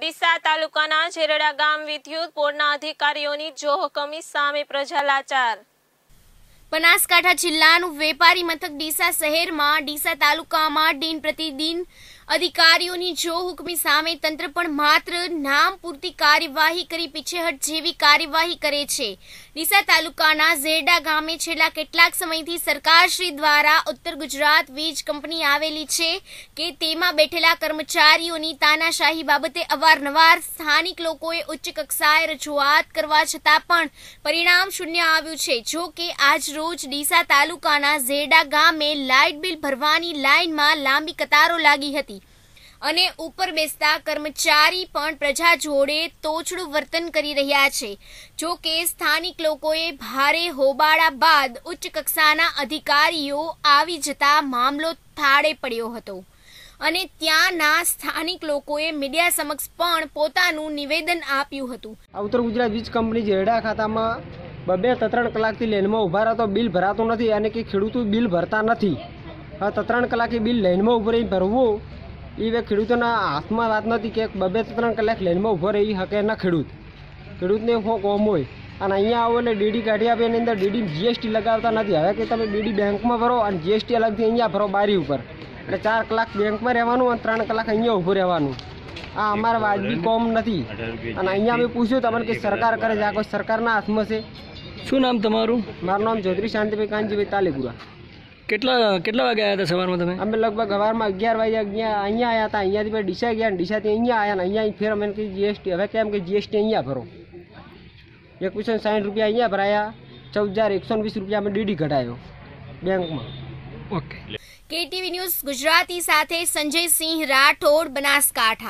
ડીસા તાલુકાના જેરડા ગામ વિદ્યુત બોર્ડના અધિકારીઓની જોહકમી સામે પ્રજા લાચાર બનાસકાંઠા જિલ્લાનું વેપારી મથક ડીસા શહેરમાં ડીસા તાલુકામાં દિન પ્રતિદિન અધિકારીઓની જો હુકમી સામે તંત્ર પણ માત્ર નામ પૂરતી કાર્યવાહી કરી પીછેહટ જેવી કાર્યવાહી કરે છે ડીસા તાલુકાના ઝેરડા ગામે છેલ્લા કેટલાક સમયથી સરકારશ્રી દ્વારા ઉત્તર ગુજરાત વીજ કંપની આવેલી છે કે તેમાં બેઠેલા કર્મચારીઓની તાનાશાહી બાબતે અવારનવાર સ્થાનિક લોકોએ ઉચ્ચ કક્ષાએ રજૂઆત કરવા છતાં પણ પરિણામ શૂન્ય આવ્યું છે જો કે આજ રોજ ડીસા તાલુકાના ઝેડા ગામે લાઇટ બિલ ભરવાની લાઇનમાં લાંબી કતારો લાગી હતી અને ઉપર બેસતા કર્મચારી પણ પ્રજા જોડે તોછડું વર્તન કરી રહ્યા છે જો કે સ્થાનિક લોકોએ ભારે હોબાળા બાદ ઉચ્ચ કક્ષાના અધિકારીઓ આવી જતા મામલો થાળે પડ્યો હતો અને ત્યાંના સ્થાનિક લોકોએ મીડિયા સમક્ષ પણ પોતાનું નિવેદન આપ્યું હતું ઉત્તર ગુજરાત વીજ કંપની ઝેરડા ખાતામાં બબે ત્રણ કલાકથી લાઇનમાં ઊભા રહેતો બિલ ભરાતો નથી અને કે ખેડૂતો બિલ ભરતા નથી હવે ત્રણ કલાકે બિલ લાઇનમાં ઊભું રહી ભરવું એ હવે ખેડૂતોના હાથમાં વાત નથી કે બબે ત્રણ કલાક લાઇનમાં ઊભો રહી શકે ના ખેડૂત ખેડૂતને શું કોમ હોય અને અહીંયા આવો એટલે ડીડી કાઢી આપે એની અંદર ડીડી જીએસટી લગાવતા નથી હવે કે તમે ડીડી બેંકમાં ભરો અને જીએસટી અલગથી અહીંયા ભરો બારી ઉપર એટલે ચાર કલાક બેંકમાં રહેવાનું અને ત્રણ કલાક અહીંયા ઊભું રહેવાનું આ અમારે વાજબી કોમ નથી અને અહીંયા અમે પૂછ્યું તમને કે સરકાર કરે છે આ કોઈ સરકારના હાથમાં છે શું નામ તમારું મારું નામ જયદ્રિ શાંતિબેકાંજી વૈતાલેપુરા કેટલા કેટલા વાગે આયા હતા સવારમાં તમે અમે લગભગ સવારમાં 11 વાગ્યા આયા અહીંયા આયાતા અહીંયાથી બે દિશા ગયા અને દિશાથી અહીંયા આયા અને અહીંયા જ ફેર મને કી GST હવે કેમ કે GST અહીંયા ભરો 1260 રૂપિયા અહીંયા ભરાયા 14120 રૂપિયા મે DD ઘટાયો બેંકમાં ઓકે કેટીવી ન્યૂઝ ગુજરાતી સાથે સંજયસિંહ રાઠોડ બનાસકાઠા